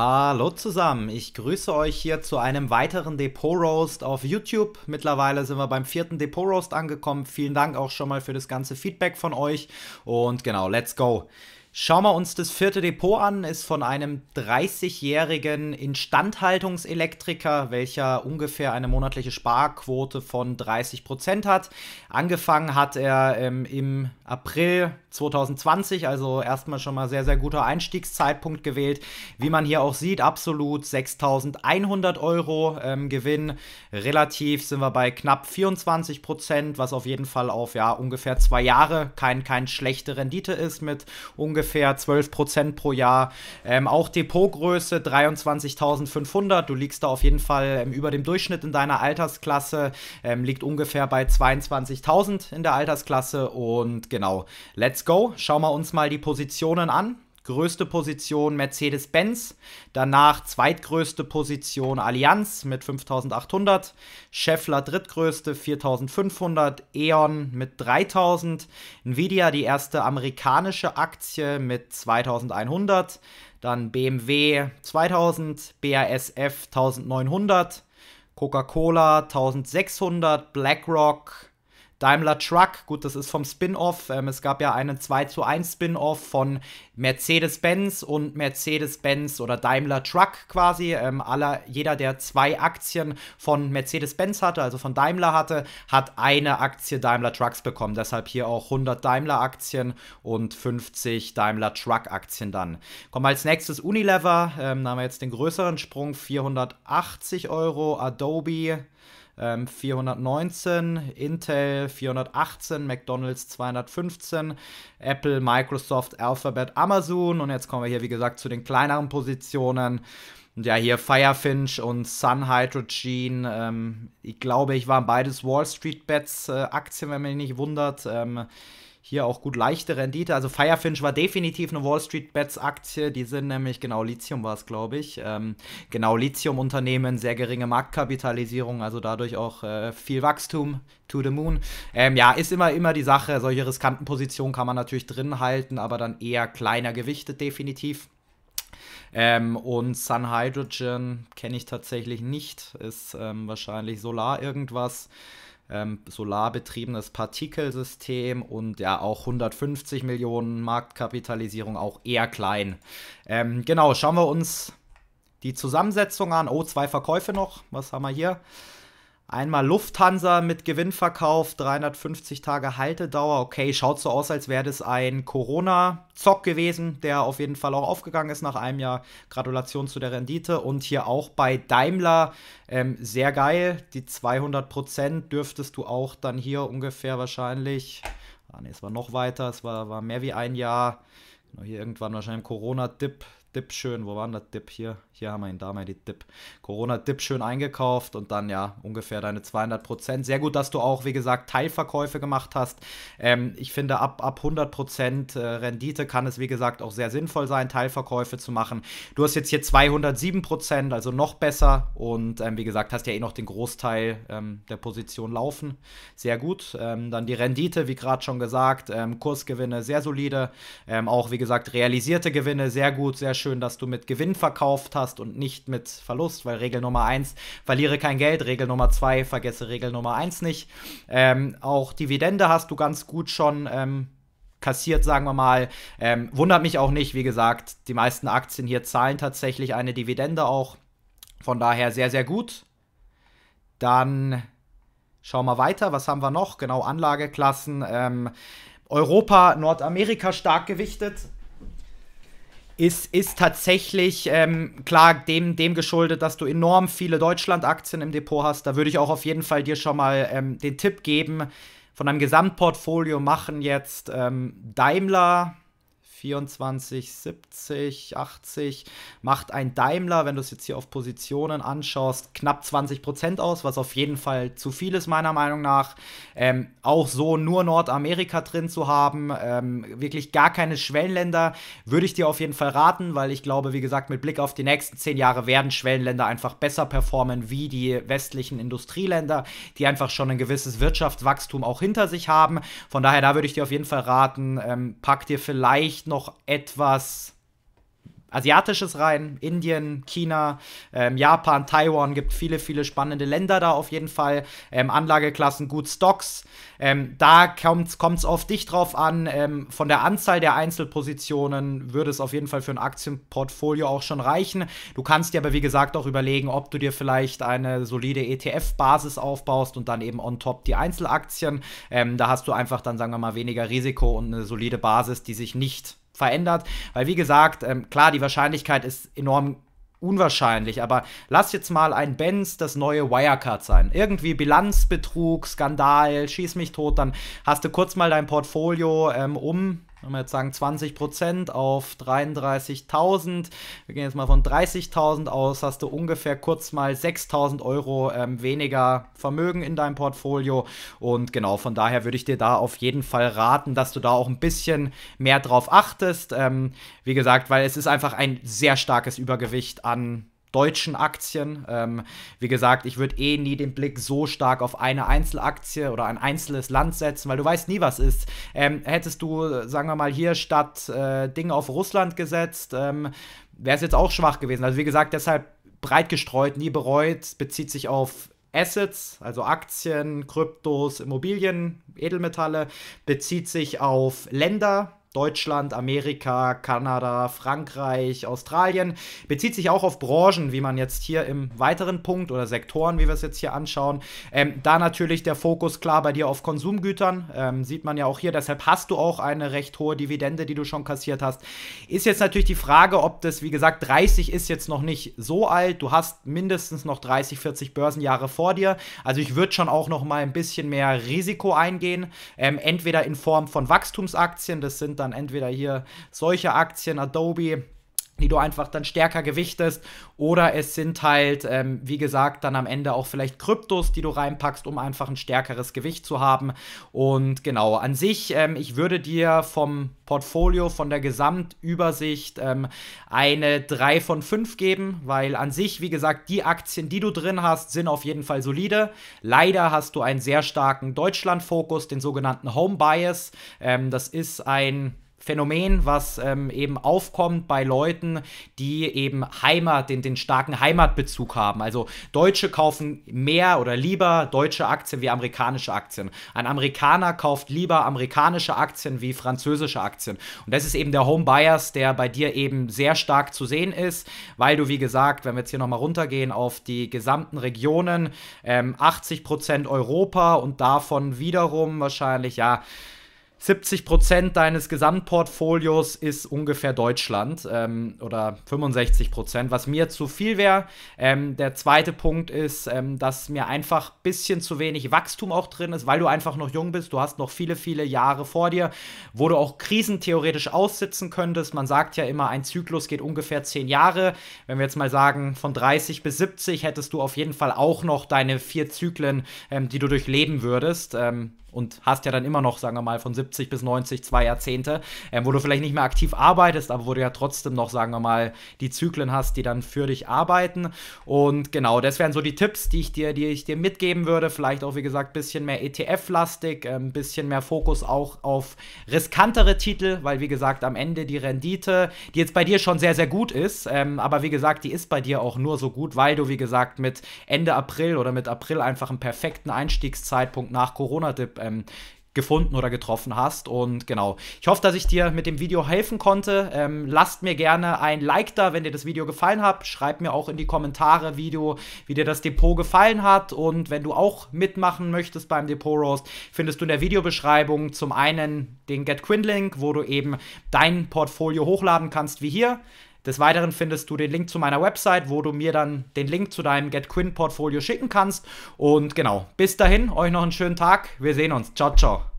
Hallo zusammen, ich grüße euch hier zu einem weiteren Depot Roast auf YouTube. Mittlerweile sind wir beim vierten Depot Roast angekommen. Vielen Dank auch schon mal für das ganze Feedback von euch und genau, let's go. Schauen wir uns das vierte Depot an, ist von einem 30-jährigen Instandhaltungselektriker, welcher ungefähr eine monatliche Sparquote von 30% Prozent hat. Angefangen hat er ähm, im April 2020, also erstmal schon mal sehr, sehr guter Einstiegszeitpunkt gewählt. Wie man hier auch sieht, absolut 6.100 Euro ähm, Gewinn. Relativ sind wir bei knapp 24%, Prozent, was auf jeden Fall auf ja, ungefähr zwei Jahre kein, kein schlechte Rendite ist mit ungefähr ungefähr 12% pro Jahr. Ähm, auch Depotgröße 23.500. Du liegst da auf jeden Fall ähm, über dem Durchschnitt in deiner Altersklasse. Ähm, liegt ungefähr bei 22.000 in der Altersklasse. Und genau, let's go. Schauen wir uns mal die Positionen an größte Position Mercedes-Benz, danach zweitgrößte Position Allianz mit 5800, Scheffler drittgrößte 4500, E.ON mit 3000, Nvidia die erste amerikanische Aktie mit 2100, dann BMW 2000, BASF 1900, Coca-Cola 1600, BlackRock Daimler Truck, gut, das ist vom Spin-off. Ähm, es gab ja einen 2 zu 1 Spin-off von Mercedes-Benz und Mercedes-Benz oder Daimler Truck quasi. Ähm, aller, jeder, der zwei Aktien von Mercedes-Benz hatte, also von Daimler hatte, hat eine Aktie Daimler Trucks bekommen. Deshalb hier auch 100 Daimler-Aktien und 50 Daimler Truck-Aktien dann. Kommen wir als nächstes Unilever. Ähm, da haben wir jetzt den größeren Sprung, 480 Euro. Adobe ähm, 419, Intel 418, McDonald's 215, Apple, Microsoft, Alphabet, Amazon und jetzt kommen wir hier wie gesagt zu den kleineren Positionen. Ja, hier Firefinch und Sun Hydrogen. Ähm, ich glaube, ich waren beides Wall Street Bets äh, Aktien, wenn mich nicht wundert. Ähm, hier auch gut leichte Rendite. Also Firefinch war definitiv eine Wall Street Bets Aktie. Die sind nämlich, genau, Lithium war es, glaube ich. Ähm, genau, Lithium-Unternehmen, sehr geringe Marktkapitalisierung, also dadurch auch äh, viel Wachstum to the moon. Ähm, ja, ist immer, immer die Sache. Solche riskanten Positionen kann man natürlich drin halten, aber dann eher kleiner gewichtet, definitiv. Ähm, und Sun Hydrogen kenne ich tatsächlich nicht. Ist ähm, wahrscheinlich Solar irgendwas ähm, solarbetriebenes Partikelsystem und ja auch 150 Millionen Marktkapitalisierung, auch eher klein. Ähm, genau, schauen wir uns die Zusammensetzung an. Oh, zwei Verkäufe noch. Was haben wir hier? Einmal Lufthansa mit Gewinnverkauf, 350 Tage Haltedauer. Okay, schaut so aus, als wäre das ein Corona-Zock gewesen, der auf jeden Fall auch aufgegangen ist nach einem Jahr. Gratulation zu der Rendite. Und hier auch bei Daimler, ähm, sehr geil. Die 200% Prozent dürftest du auch dann hier ungefähr wahrscheinlich, ah nee, es war noch weiter, es war, war mehr wie ein Jahr. Genau, hier irgendwann wahrscheinlich im Corona-Dip Dip schön, wo war denn der Dip hier? Hier haben wir ihn, da haben wir die Dip. Corona-Dip schön eingekauft und dann ja ungefähr deine 200 Prozent. Sehr gut, dass du auch, wie gesagt, Teilverkäufe gemacht hast. Ähm, ich finde, ab, ab 100 Prozent äh, Rendite kann es, wie gesagt, auch sehr sinnvoll sein, Teilverkäufe zu machen. Du hast jetzt hier 207 Prozent, also noch besser und ähm, wie gesagt, hast ja eh noch den Großteil ähm, der Position laufen. Sehr gut. Ähm, dann die Rendite, wie gerade schon gesagt, ähm, Kursgewinne sehr solide. Ähm, auch, wie gesagt, realisierte Gewinne sehr gut, sehr schön schön, dass du mit Gewinn verkauft hast und nicht mit Verlust, weil Regel Nummer 1, verliere kein Geld, Regel Nummer 2, vergesse Regel Nummer 1 nicht. Ähm, auch Dividende hast du ganz gut schon ähm, kassiert, sagen wir mal. Ähm, wundert mich auch nicht, wie gesagt, die meisten Aktien hier zahlen tatsächlich eine Dividende auch. Von daher sehr, sehr gut. Dann schauen wir weiter. Was haben wir noch? Genau, Anlageklassen. Ähm, Europa, Nordamerika stark gewichtet ist, ist tatsächlich ähm, klar dem, dem geschuldet, dass du enorm viele Deutschland-Aktien im Depot hast. Da würde ich auch auf jeden Fall dir schon mal ähm, den Tipp geben, von deinem Gesamtportfolio machen jetzt ähm, Daimler, 24, 70, 80 macht ein Daimler, wenn du es jetzt hier auf Positionen anschaust, knapp 20 Prozent aus, was auf jeden Fall zu viel ist, meiner Meinung nach. Ähm, auch so nur Nordamerika drin zu haben, ähm, wirklich gar keine Schwellenländer, würde ich dir auf jeden Fall raten, weil ich glaube, wie gesagt, mit Blick auf die nächsten zehn Jahre werden Schwellenländer einfach besser performen wie die westlichen Industrieländer, die einfach schon ein gewisses Wirtschaftswachstum auch hinter sich haben. Von daher, da würde ich dir auf jeden Fall raten, ähm, pack dir vielleicht noch etwas Asiatisches rein, Indien, China, ähm, Japan, Taiwan, gibt viele, viele spannende Länder da auf jeden Fall. Ähm, Anlageklassen, gut Stocks. Ähm, da kommt es auf dich drauf an. Ähm, von der Anzahl der Einzelpositionen würde es auf jeden Fall für ein Aktienportfolio auch schon reichen. Du kannst dir aber, wie gesagt, auch überlegen, ob du dir vielleicht eine solide ETF-Basis aufbaust und dann eben on top die Einzelaktien. Ähm, da hast du einfach dann, sagen wir mal, weniger Risiko und eine solide Basis, die sich nicht verändert. Weil, wie gesagt, ähm, klar, die Wahrscheinlichkeit ist enorm unwahrscheinlich, aber lass jetzt mal ein Benz das neue Wirecard sein. Irgendwie Bilanzbetrug, Skandal, schieß mich tot, dann hast du kurz mal dein Portfolio ähm, um wenn wir jetzt sagen 20 Prozent auf 33.000, wir gehen jetzt mal von 30.000 aus, hast du ungefähr kurz mal 6.000 Euro ähm, weniger Vermögen in deinem Portfolio. Und genau, von daher würde ich dir da auf jeden Fall raten, dass du da auch ein bisschen mehr drauf achtest. Ähm, wie gesagt, weil es ist einfach ein sehr starkes Übergewicht an deutschen Aktien. Ähm, wie gesagt, ich würde eh nie den Blick so stark auf eine Einzelaktie oder ein einzelnes Land setzen, weil du weißt nie, was ist. Ähm, hättest du, sagen wir mal, hier statt äh, Dinge auf Russland gesetzt, ähm, wäre es jetzt auch schwach gewesen. Also wie gesagt, deshalb breit gestreut, nie bereut, bezieht sich auf Assets, also Aktien, Kryptos, Immobilien, Edelmetalle, bezieht sich auf Länder, Deutschland, Amerika, Kanada, Frankreich, Australien. Bezieht sich auch auf Branchen, wie man jetzt hier im weiteren Punkt oder Sektoren, wie wir es jetzt hier anschauen. Ähm, da natürlich der Fokus klar bei dir auf Konsumgütern. Ähm, sieht man ja auch hier. Deshalb hast du auch eine recht hohe Dividende, die du schon kassiert hast. Ist jetzt natürlich die Frage, ob das, wie gesagt, 30 ist jetzt noch nicht so alt. Du hast mindestens noch 30, 40 Börsenjahre vor dir. Also ich würde schon auch noch mal ein bisschen mehr Risiko eingehen. Ähm, entweder in Form von Wachstumsaktien, das sind dann entweder hier solche Aktien, Adobe, die du einfach dann stärker gewichtest. Oder es sind halt, ähm, wie gesagt, dann am Ende auch vielleicht Kryptos, die du reinpackst, um einfach ein stärkeres Gewicht zu haben. Und genau, an sich, ähm, ich würde dir vom Portfolio, von der Gesamtübersicht ähm, eine 3 von 5 geben, weil an sich, wie gesagt, die Aktien, die du drin hast, sind auf jeden Fall solide. Leider hast du einen sehr starken Deutschland-Fokus, den sogenannten Home Bias. Ähm, das ist ein Phänomen, was ähm, eben aufkommt bei Leuten, die eben Heimat, den, den starken Heimatbezug haben. Also Deutsche kaufen mehr oder lieber deutsche Aktien wie amerikanische Aktien. Ein Amerikaner kauft lieber amerikanische Aktien wie französische Aktien. Und das ist eben der Home Bias, der bei dir eben sehr stark zu sehen ist, weil du, wie gesagt, wenn wir jetzt hier nochmal runtergehen auf die gesamten Regionen, ähm, 80% Europa und davon wiederum wahrscheinlich, ja, 70 deines Gesamtportfolios ist ungefähr Deutschland ähm, oder 65 was mir zu viel wäre. Ähm, der zweite Punkt ist, ähm, dass mir einfach ein bisschen zu wenig Wachstum auch drin ist, weil du einfach noch jung bist. Du hast noch viele, viele Jahre vor dir, wo du auch Krisen theoretisch aussitzen könntest. Man sagt ja immer, ein Zyklus geht ungefähr 10 Jahre. Wenn wir jetzt mal sagen, von 30 bis 70 hättest du auf jeden Fall auch noch deine vier Zyklen, ähm, die du durchleben würdest. Ähm, und hast ja dann immer noch, sagen wir mal, von 70 70 bis 90, zwei Jahrzehnte, ähm, wo du vielleicht nicht mehr aktiv arbeitest, aber wo du ja trotzdem noch, sagen wir mal, die Zyklen hast, die dann für dich arbeiten. Und genau, das wären so die Tipps, die ich dir, die ich dir mitgeben würde. Vielleicht auch, wie gesagt, ein bisschen mehr ETF-lastig, ein ähm, bisschen mehr Fokus auch auf riskantere Titel, weil wie gesagt, am Ende die Rendite, die jetzt bei dir schon sehr, sehr gut ist, ähm, aber wie gesagt, die ist bei dir auch nur so gut, weil du, wie gesagt, mit Ende April oder mit April einfach einen perfekten Einstiegszeitpunkt nach Corona-Dip ähm, gefunden oder getroffen hast. Und genau, ich hoffe, dass ich dir mit dem Video helfen konnte. Ähm, lasst mir gerne ein Like da, wenn dir das Video gefallen hat. Schreib mir auch in die Kommentare, Video, wie dir das Depot gefallen hat. Und wenn du auch mitmachen möchtest beim Depot Roast, findest du in der Videobeschreibung zum einen den Get Quinn Link, wo du eben dein Portfolio hochladen kannst, wie hier. Des Weiteren findest du den Link zu meiner Website, wo du mir dann den Link zu deinem GetQuinn-Portfolio schicken kannst. Und genau, bis dahin, euch noch einen schönen Tag. Wir sehen uns. Ciao, ciao.